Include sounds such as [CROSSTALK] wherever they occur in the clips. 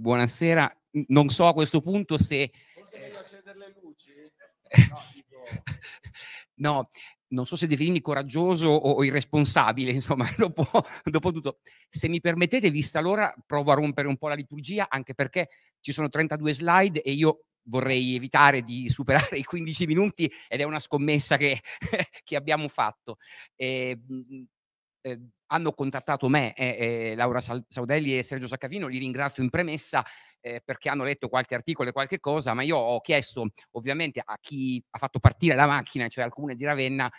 buonasera. Non so a questo punto se... Forse eh. devo accendere le luci? [LAUGHS] No, tipo... no, non so se definirmi coraggioso o, irresponsabile, [LAUGHS] insomma, dopo, dopo, tutto. Se mi permettete, vista l'ora, provo a rompere un po' la liturgia, anche perché ci sono 32 slide e io vorrei evitare di superare i 15 minuti ed è una scommessa che, [LAUGHS] che abbiamo fatto. E, ehm, mm, mm, eh, hanno contattato me, eh, eh, Laura Saudelli e Sergio Saccavino, li ringrazio in premessa eh, perché hanno letto qualche articolo e qualche cosa, ma io ho chiesto ovviamente a chi ha fatto partire la macchina, cioè al comune di Ravenna,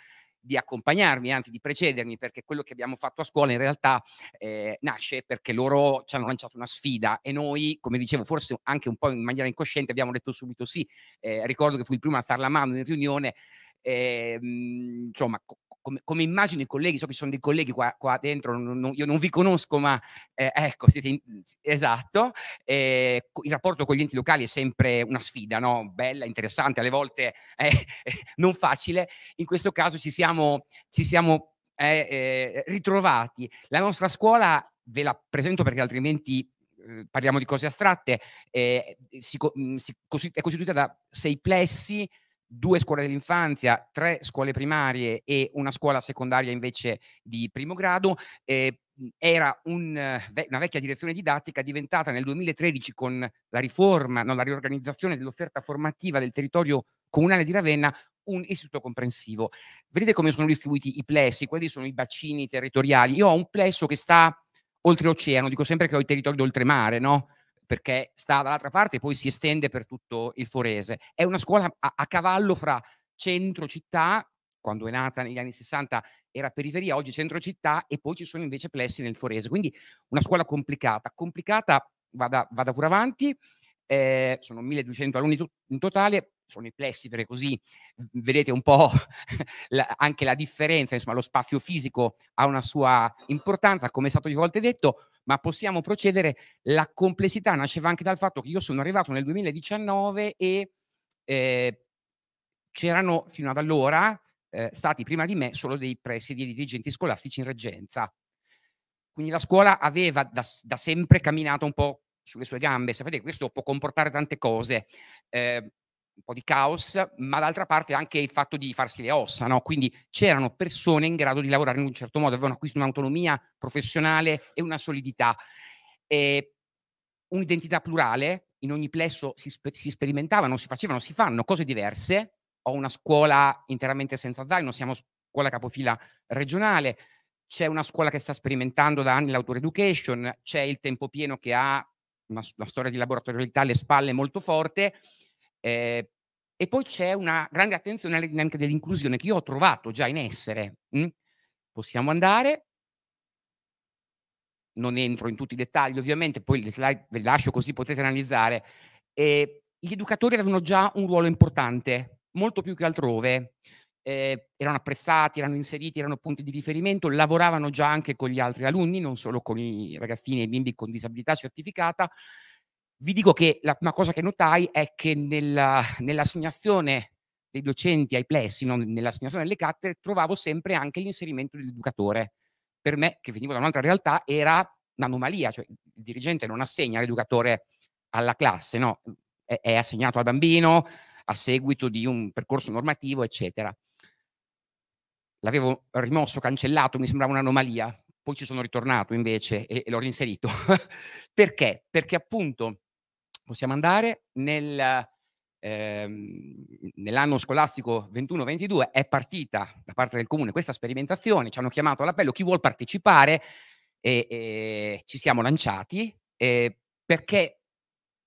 di accompagnarmi, anzi di precedermi, perché quello che abbiamo fatto a scuola in realtà eh, nasce perché loro ci hanno lanciato una sfida e noi, come dicevo, forse anche un po' in maniera incosciente abbiamo detto subito sì. Eh, ricordo che fui il primo a far la mano in riunione eh, insomma, co- come, come, immagino i colleghi, so che ci sono dei colleghi qua, qua dentro, non, non, io non vi conosco, ma eh, ecco, siete in, esatto, eh, il rapporto con gli enti locali è sempre una sfida, no? bella, interessante, alle volte eh, [LAUGHS] non facile, in questo caso ci siamo, ci siamo eh, eh, ritrovati. La nostra scuola, ve la presento perché altrimenti eh, parliamo di cose astratte, si, si, è costituita da sei plessi, due scuole dell'infanzia, tre scuole primarie e una scuola secondaria invece di primo grado. Eh, era un, una vecchia direzione didattica diventata nel 2013 con la riforma, no, la riorganizzazione dell'offerta formativa del territorio comunale di Ravenna un istituto comprensivo. Vedete come sono distribuiti i plessi, quelli sono i bacini territoriali. Io ho un plesso che sta oltreoceano, dico sempre che ho i territori d'oltremare, no? perché sta dall'altra parte e poi si estende per tutto il Forese. È una scuola a, a cavallo fra centro città, quando è nata negli anni 60 era periferia, oggi centro città e poi ci sono invece plessi nel Forese. Quindi una scuola complicata, complicata, vada, vada pure avanti, eh, sono 1200 alunni to- in totale, sono i plessi perché così vedete un po' [LAUGHS] la, anche la differenza, insomma lo spazio fisico ha una sua importanza, come è stato di volte detto, ma possiamo procedere. La complessità nasceva anche dal fatto che io sono arrivato nel 2019 e eh, c'erano fino ad allora eh, stati prima di me solo dei presidi e dei dirigenti scolastici in reggenza. Quindi la scuola aveva da, da sempre camminato un po' sulle sue gambe. Sapete, questo può comportare tante cose. Eh, un po' di caos, ma d'altra parte anche il fatto di farsi le ossa, no? quindi c'erano persone in grado di lavorare in un certo modo, avevano acquisto un'autonomia professionale e una solidità. E un'identità plurale, in ogni plesso si, sper- si sperimentavano, si facevano, si fanno cose diverse, ho una scuola interamente senza zaino, siamo scuola capofila regionale, c'è una scuola che sta sperimentando da anni l'auto education, c'è il tempo pieno che ha una, una storia di laboratorialità alle spalle molto forte, eh, e poi c'è una grande attenzione alle dinamiche dell'inclusione che io ho trovato già in essere. Mm? Possiamo andare, non entro in tutti i dettagli ovviamente, poi le slide ve le lascio così potete analizzare. Eh, gli educatori avevano già un ruolo importante, molto più che altrove. Eh, erano apprezzati, erano inseriti, erano punti di riferimento, lavoravano già anche con gli altri alunni, non solo con i ragazzini e i bimbi con disabilità certificata vi dico che la prima cosa che notai è che nella, nell'assegnazione dei docenti ai plessi, non nell'assegnazione delle cattedre, trovavo sempre anche l'inserimento dell'educatore. Per me, che venivo da un'altra realtà, era un'anomalia, cioè il dirigente non assegna l'educatore alla classe, no, è, è assegnato al bambino a seguito di un percorso normativo, eccetera. L'avevo rimosso, cancellato, mi sembrava un'anomalia, poi ci sono ritornato invece e, e l'ho reinserito. [LAUGHS] Perché? Perché appunto possiamo andare. Nel, ehm, nell'anno scolastico 21-22 è partita da parte del comune questa sperimentazione, ci hanno chiamato all'appello chi vuole partecipare e, e, ci siamo lanciati eh, perché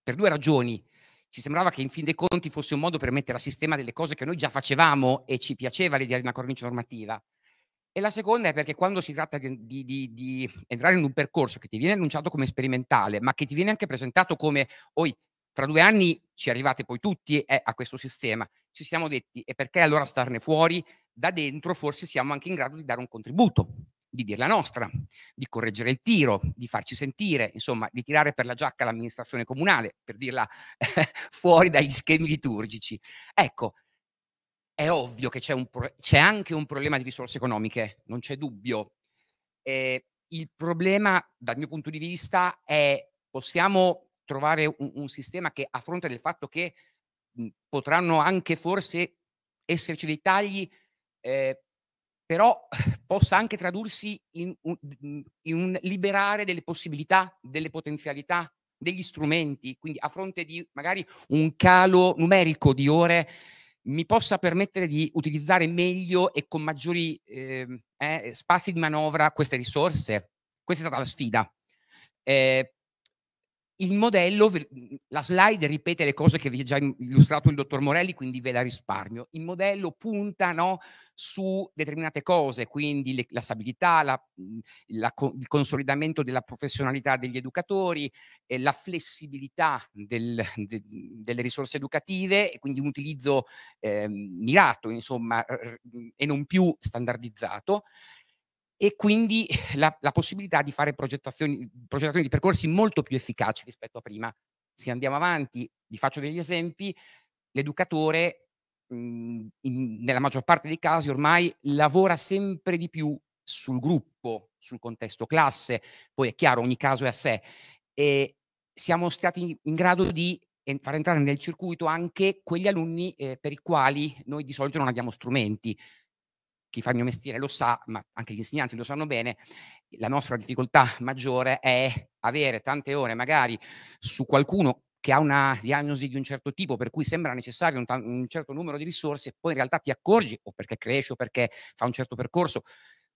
per due ragioni ci sembrava che in fin dei conti fosse un modo per mettere a sistema delle cose che noi già facevamo e ci piaceva l'idea di una cornice normativa. E la seconda è perché quando si tratta di, di, di, entrare in un percorso che ti viene annunciato come sperimentale, ma che ti viene anche presentato come, oi, tra due anni ci arrivate poi tutti eh, a questo sistema, ci siamo detti, e perché allora starne fuori? Da dentro forse siamo anche in grado di dare un contributo, di dire la nostra, di correggere il tiro, di farci sentire, insomma, di tirare per la giacca l'amministrazione comunale, per dirla eh, [LAUGHS] fuori dagli schemi liturgici. Ecco, è ovvio che c'è, un pro- c'è anche un problema di risorse economiche, non c'è dubbio. Eh, il problema, dal mio punto di vista, è possiamo trovare un, un sistema che a fronte del fatto che mh, potranno anche forse esserci dei tagli, eh, però possa anche tradursi in un, in un, liberare delle possibilità, delle potenzialità, degli strumenti, quindi a fronte di magari un calo numerico di ore mi possa permettere di utilizzare meglio e con maggiori eh, eh, spazi di manovra queste risorse. Questa è stata la sfida. Eh, il modello, la slide ripete le cose che vi ha già illustrato il dottor Morelli, quindi ve la risparmio. Il modello punta no, su determinate cose, quindi le, la stabilità, la, la, il consolidamento della professionalità degli educatori, eh, la flessibilità del, de, delle risorse educative e quindi un utilizzo eh, mirato, insomma, e non più standardizzato e quindi [LAUGHS] la, la possibilità di fare progettazioni, progettazioni di percorsi molto più efficaci rispetto a prima. Se andiamo avanti, vi faccio degli esempi, l'educatore mh, mhmm, in, nella maggior parte dei casi ormai lavora sempre di più sul gruppo, sul contesto classe, poi è chiaro ogni caso è a sé e siamo stati in grado di far entrare nel circuito anche quegli alunni eh, per i quali noi di solito non abbiamo strumenti chi fa il mio mestiere lo sa, ma anche gli insegnanti lo sanno bene, la nostra difficoltà maggiore è avere tante ore magari su qualcuno che ha una diagnosi di un certo tipo, per cui sembra necessario un, un certo numero di risorse, e poi in realtà ti accorgi, o perché cresce, o perché fa un certo percorso,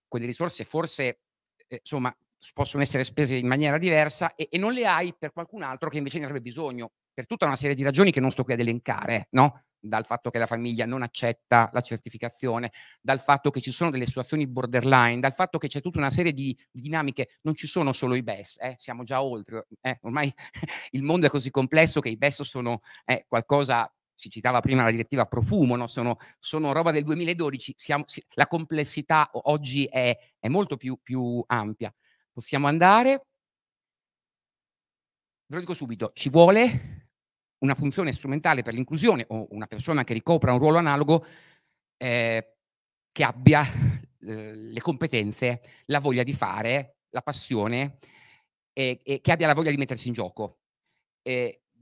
quelle risorse forse, eh, insomma, possono essere spese in maniera diversa e, e, non le hai per qualcun altro che invece ne avrebbe bisogno, per tutta una serie di ragioni che non sto qui ad elencare, no? dal fatto che la famiglia non accetta la certificazione, dal fatto che ci sono delle situazioni borderline, dal fatto che c'è tutta una serie di dinamiche, non ci sono solo i BES, eh, siamo già oltre, eh, ormai [LAUGHS] il mondo è così complesso che i BES sono eh, qualcosa si citava prima la direttiva profumo, no? sono, sono, roba del 2012, siamo, la complessità oggi è, è molto più, più, ampia. Possiamo andare? Ve lo dico subito, ci vuole una funzione strumentale per l'inclusione o una persona che ricopra un ruolo analogo eh, che abbia eh, le competenze, la voglia di fare, la passione e, e che abbia la voglia di mettersi in gioco.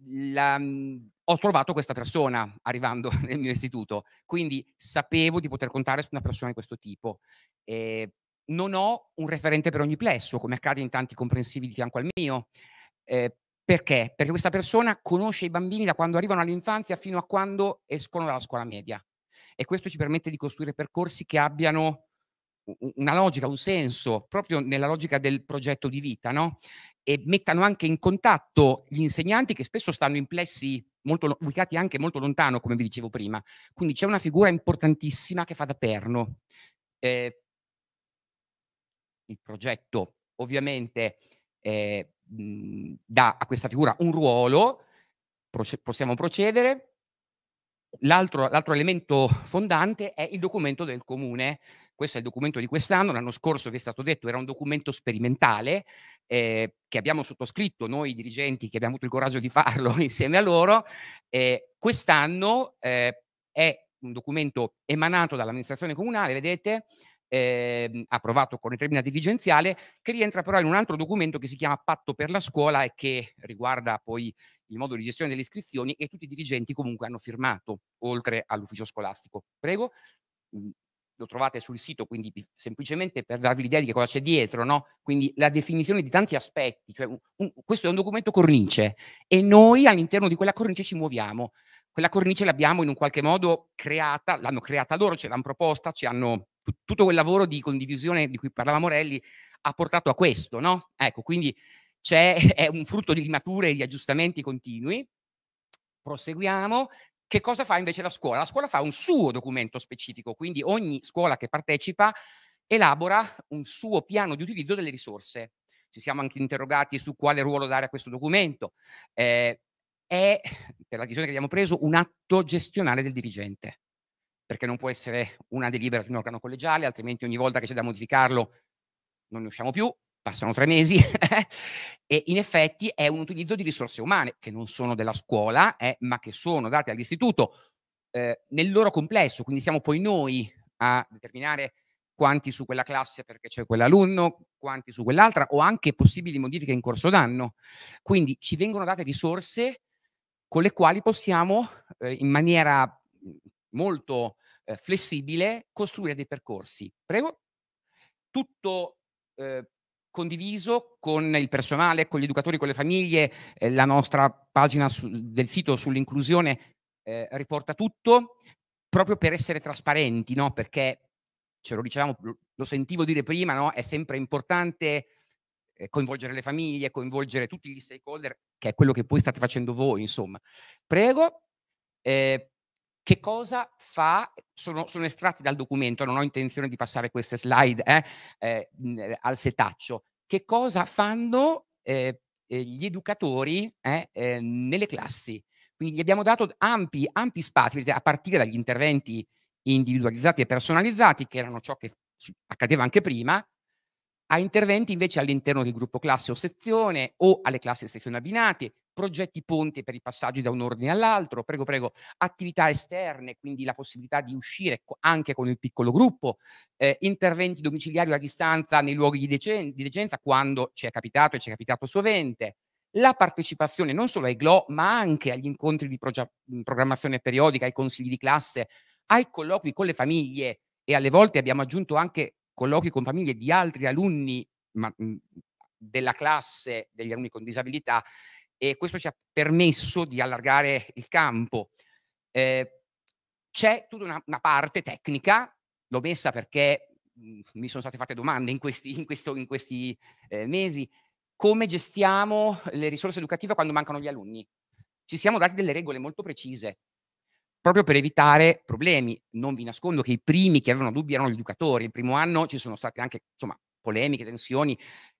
La, mm, ho trovato questa persona arrivando [LAUGHS] nel mio istituto, quindi sapevo di poter contare su una persona di questo tipo. Eh, non ho un referente per ogni plesso, come accade in tanti comprensivi di fianco al mio, eh, perché? Perché questa persona conosce i bambini da quando arrivano all'infanzia fino a quando escono dalla scuola media. E questo ci permette di costruire percorsi che abbiano una logica, un senso, proprio nella logica del progetto di vita, no? E mettano anche in contatto gli insegnanti che spesso stanno in plessi molto, ubicati anche molto lontano, come vi dicevo prima. Quindi c'è una figura importantissima che fa da perno. Eh, il progetto ovviamente eh, mh, mhmm, dà a questa figura un ruolo, proce- possiamo procedere. L'altro, l'altro elemento fondante è il documento del comune. Questo è il documento di quest'anno, l'anno scorso vi è stato detto era un documento sperimentale eh, che abbiamo sottoscritto noi dirigenti che abbiamo avuto il coraggio di farlo [LAUGHS] insieme a loro. Eh, quest'anno eh, è un documento emanato dall'amministrazione comunale, vedete, eh, approvato con determina dirigenziale, che rientra però in un altro documento che si chiama Patto per la scuola e che riguarda poi il modo di gestione delle iscrizioni e tutti i dirigenti comunque hanno firmato, oltre all'ufficio scolastico. Prego, mm, lo trovate sul sito, quindi semplicemente per darvi l'idea di che cosa c'è dietro, no? Quindi la definizione di tanti aspetti, cioè un, un, questo è un documento cornice e noi all'interno di quella cornice ci muoviamo. Quella cornice l'abbiamo in un qualche modo creata, l'hanno creata loro, ce l'hanno proposta, ci hanno tutto quel lavoro di condivisione di cui parlava Morelli ha portato a questo, no? Ecco, quindi [LAUGHS] è un frutto di limature e di aggiustamenti continui. Proseguiamo. Che cosa fa invece la scuola? La scuola fa un suo documento specifico, quindi ogni scuola che partecipa elabora un suo piano di utilizzo delle risorse. Ci siamo anche interrogati su quale ruolo dare a questo documento. Eh, è, per la decisione che abbiamo preso, un atto gestionale del dirigente perché non può essere una delibera di un organo collegiale, altrimenti ogni volta che c'è da modificarlo non ne usciamo più, passano tre mesi, [LAUGHS] e in effetti è un utilizzo di risorse umane che non sono della scuola, eh, ma che sono date all'istituto eh, nel loro complesso, quindi siamo poi noi a determinare quanti su quella classe perché c'è quell'alunno, quanti su quell'altra, o anche possibili modifiche in corso d'anno. Quindi ci vengono date risorse con le quali possiamo eh, in maniera molto eh, flessibile costruire dei percorsi. Prego. Tutto eh, condiviso con il personale, con gli educatori, con le famiglie, eh, la nostra pagina su, del sito sull'inclusione eh, riporta tutto, proprio per essere trasparenti, no? perché ce lo dicevamo, lo sentivo dire prima, no? è sempre importante eh, coinvolgere le famiglie, coinvolgere tutti gli stakeholder, che è quello che poi state facendo voi, insomma. Prego. Eh, che cosa fa? Sono, sono estratti dal documento, non ho intenzione di passare queste slide eh, eh, eh al setaccio. Che cosa fanno eh, eh gli educatori eh, nelle classi? Quindi gli abbiamo dato ampi, ampi spazi, a partire dagli interventi individualizzati e personalizzati, che erano ciò che accadeva anche prima, a interventi invece all'interno del gruppo classe o sezione o alle classi e sezioni abbinate, progetti ponte per i passaggi da un ordine all'altro, prego, prego, attività esterne, quindi la possibilità di uscire anche con il piccolo gruppo, eh, interventi domiciliari a distanza nei luoghi di, decen- di decenza quando ci è capitato e ci è capitato sovente, la partecipazione non solo ai GLO, ma anche agli incontri di proge- programmazione periodica, ai consigli di classe, ai colloqui con le famiglie e alle volte abbiamo aggiunto anche colloqui con famiglie di altri alunni ma, della classe degli alunni con disabilità e questo ci ha permesso di allargare il campo. Eh, c'è tutta una, una, parte tecnica, l'ho messa perché mhmm, mi sono state fatte domande in questi, in questo, in questi eh, mesi, come gestiamo le risorse educative quando mancano gli alunni. Ci siamo dati delle regole molto precise, proprio per evitare problemi. Non vi nascondo che i primi che avevano dubbi erano gli educatori. Il primo anno ci sono state anche insomma, polemiche, tensioni,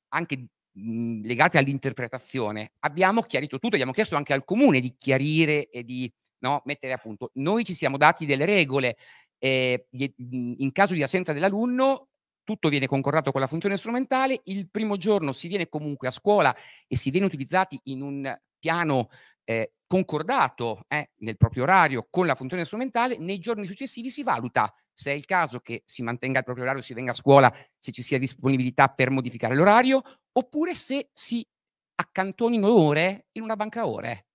anche Mhmm, legate all'interpretazione, abbiamo chiarito tutto, abbiamo chiesto anche al comune di chiarire e di no, mettere a punto. Noi ci siamo dati delle regole, eh, in caso di assenza dell'alunno tutto viene concordato con la funzione strumentale, il primo giorno si viene comunque a scuola e si viene utilizzati in un piano eh, concordato eh, nel proprio orario con la funzione strumentale, nei giorni successivi si valuta se è il caso che si mantenga il proprio orario, si venga a scuola, se ci sia disponibilità per modificare l'orario, oppure se si accantonino ore in una banca ore.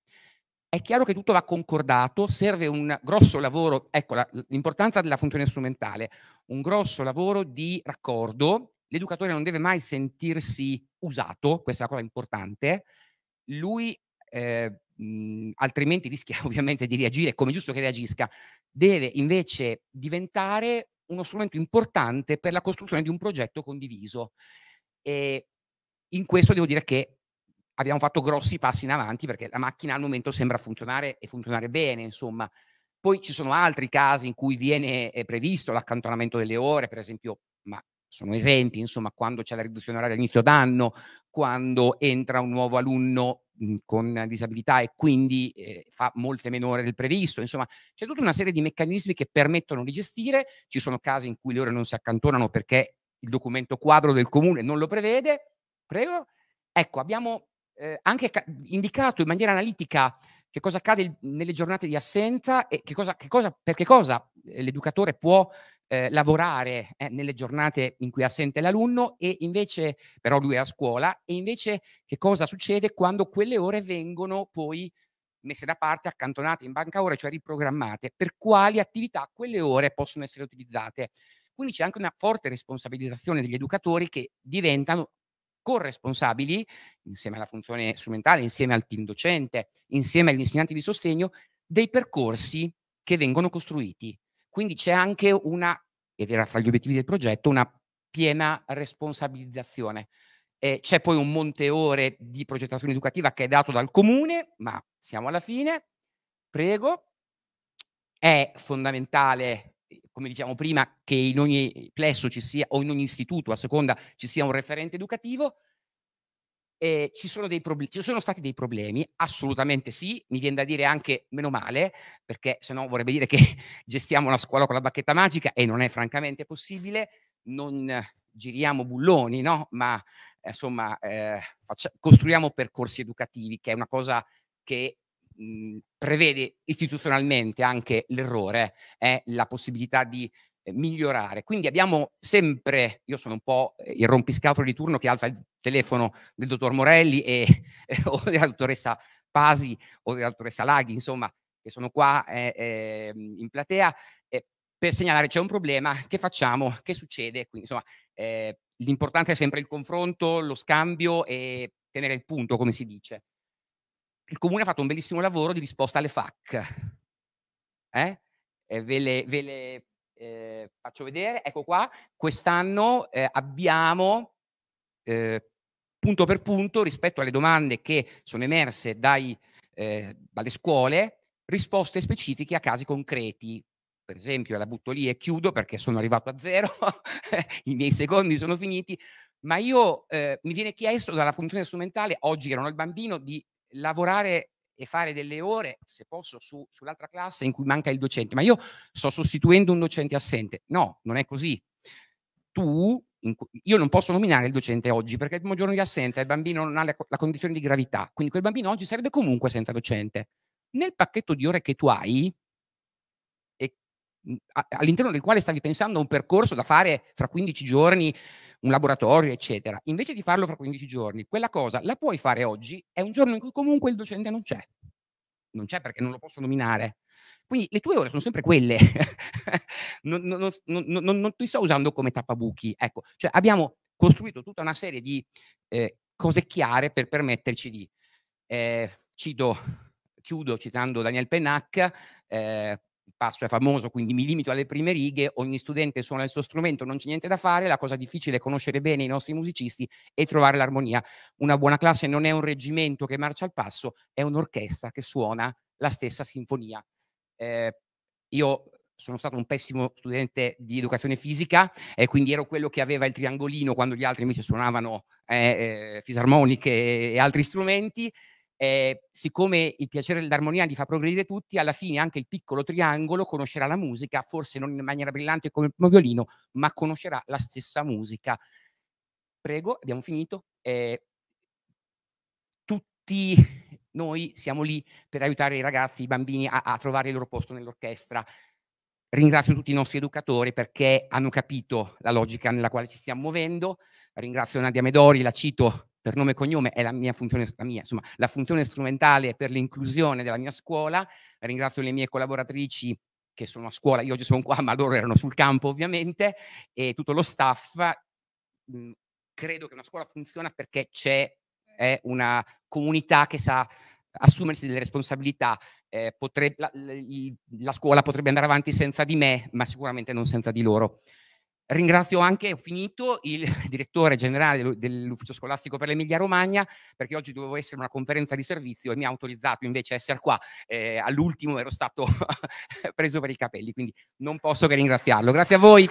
È chiaro che tutto va concordato, serve un grosso lavoro, ecco la, l'importanza della funzione strumentale, un grosso lavoro di raccordo, l'educatore non deve mai sentirsi usato, questa è la cosa importante, lui eh, mh, mhmm, altrimenti rischia [LAUGHS] ovviamente di reagire come giusto che reagisca, deve invece diventare uno strumento importante per la costruzione di un progetto condiviso. E in questo devo dire che abbiamo fatto grossi passi in avanti perché la macchina al momento sembra funzionare e funzionare bene, insomma. Poi ci sono altri casi in cui viene eh, previsto l'accantonamento delle ore, per esempio, ma sono esempi, insomma, quando c'è la riduzione oraria all'inizio d'anno, quando entra un nuovo alunno mhmm, con disabilità e quindi eh, fa molte meno ore del previsto, insomma, c'è tutta una serie di meccanismi che permettono di gestire, ci sono casi in cui le ore non si accantonano perché il documento quadro del comune non lo prevede, prego. Ecco, abbiamo eh, anche indicato in maniera analitica che cosa accade nelle giornate di assenza e che cosa, che cosa, per che cosa ehm, l'educatore può eh, lavorare eh, nelle giornate in cui è assente l'alunno e invece, però lui è a scuola, e invece che cosa succede quando quelle ore vengono poi messe da parte, accantonate in banca ore, cioè riprogrammate, per quali attività quelle ore possono essere utilizzate. Quindi c'è anche una forte responsabilizzazione degli educatori che diventano corresponsabili, insieme alla funzione strumentale, insieme al team docente, insieme agli insegnanti di sostegno, dei percorsi che vengono costruiti quindi c'è anche una, ed era fra gli obiettivi del progetto, una piena responsabilizzazione. Eh, c'è poi un monteore di progettazione educativa che è dato dal comune, ma siamo alla fine, prego. È fondamentale, come diciamo prima, che in ogni plesso ci sia, o in ogni istituto, a seconda, ci sia un referente educativo eh, ci, sono dei prob- ci sono stati dei problemi, assolutamente sì, mi viene da dire anche meno male, perché se no vorrebbe dire che [LAUGHS] gestiamo la scuola con la bacchetta magica e non è francamente possibile, non giriamo bulloni, no? ma eh, insomma eh, faccia- costruiamo percorsi educativi, che è una cosa che mh, mhmm, prevede istituzionalmente anche l'errore, è eh, la possibilità di eh, migliorare. Quindi abbiamo sempre, io sono un po' il rompiscatolo di turno che alza il telefono del dottor Morelli e, eh, [LAUGHS] o della dottoressa Pasi o della dottoressa Laghi, insomma, che sono qua eh, ehm, in platea, per segnalare c'è un problema, che facciamo, che succede. Quindi, insomma, eh, l'importante è sempre il confronto, lo scambio e tenere il punto, come si dice. Il comune ha fatto un bellissimo lavoro di risposta alle FAC. Eh? eh? ve le, ve le eh, faccio vedere, ecco qua, quest'anno eh, abbiamo eh, punto per punto rispetto alle domande che sono emerse dai, eh, dalle scuole, risposte specifiche a casi concreti. Per esempio, la butto lì e chiudo perché sono arrivato a zero, [LAUGHS] i miei secondi sono finiti, ma io eh, mi viene chiesto dalla funzione strumentale, oggi che non ho il bambino, di lavorare e fare delle ore, se posso, su, sull'altra classe in cui manca il docente, ma io sto sostituendo un docente assente. No, non è così. Tu io non posso nominare il docente oggi perché è il primo giorno di assenza il bambino non ha la, la condizione di gravità, quindi quel bambino oggi sarebbe comunque senza docente. Nel pacchetto di ore che tu hai, e, mhmm, all'interno del quale stavi pensando a un percorso da fare fra 15 giorni, un laboratorio, eccetera, invece di farlo fra 15 giorni, quella cosa la puoi fare oggi, è un giorno in cui comunque il docente non c'è. Non c'è perché non lo posso nominare. Quindi le tue ore sono sempre quelle. [LAUGHS] non, non, non, non, ti sto usando come tappabuchi. Ecco, cioè abbiamo costruito tutta una serie di eh, cose chiare per permetterci di, eh, cito, chiudo citando Daniel Pennac, eh, il passo è famoso, quindi mi limito alle prime righe, ogni studente suona il suo strumento, non c'è niente da fare, la cosa difficile è conoscere bene i nostri musicisti e trovare l'armonia. Una buona classe non è un reggimento che marcia al passo, è un'orchestra che suona la stessa sinfonia eh, io sono stato un pessimo studente di educazione fisica e quindi ero quello che aveva il triangolino quando gli altri invece suonavano eh, eh fisarmoniche e altri strumenti. E ehm, siccome il piacere dell'armonia gli fa progredire tutti, alla fine anche il piccolo triangolo conoscerà la musica, forse non in maniera brillante come il primo violino, ma conoscerà la stessa musica. Prego, abbiamo finito. Ehm, tutti noi siamo lì per aiutare i ragazzi, i bambini a, a trovare il loro posto nell'orchestra. Ringrazio tutti i nostri educatori perché hanno capito la logica nella quale ci stiamo muovendo. Ringrazio Nadia Medori, la cito per nome e cognome, è la mia funzione, la mia, insomma, la funzione strumentale per l'inclusione della mia scuola. Ringrazio le mie collaboratrici che sono a scuola, io oggi sono qua, ma loro erano sul campo ovviamente, e tutto lo staff. credo che una scuola funziona perché c'è è una comunità che sa assumersi delle responsabilità. Eh, potrebbe, la, la, scuola potrebbe andare avanti senza di me, ma sicuramente non senza di loro. Ringrazio anche, ho finito, il [LAUGHS] direttore generale dell'Ufficio Scolastico per l'Emilia Romagna, perché oggi dovevo essere una conferenza di servizio e mi ha autorizzato invece a essere qua. Eh, all'ultimo ero stato [LAUGHS] preso per i capelli, quindi non posso che ringraziarlo. Grazie a voi.